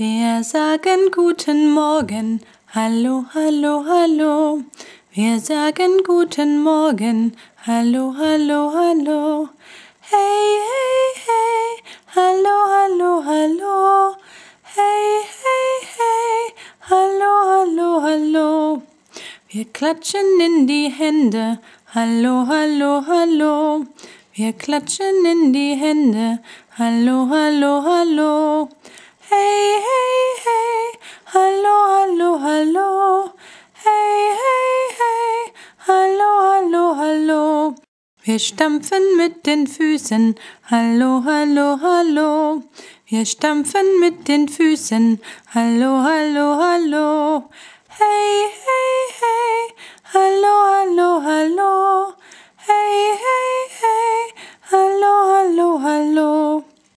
Wir sagen guten Morgen, hallo, hallo, hallo. Wir sagen guten Morgen, hallo, hallo, hallo. Hey, hey, hey, hallo, hallo, hallo. Hey, hey, hey, hallo, hallo, hallo. Wir klatschen in die Hände, hallo, hallo, hallo. Wir klatschen in die Hände, hallo, hallo, hallo. Hey, hallo, hey, hey, hey, hallo, hallo, hallo. Wir stampfen mit den Füßen, hallo, hallo, hallo. Wir stampfen mit den Füßen, hallo, hallo, hallo.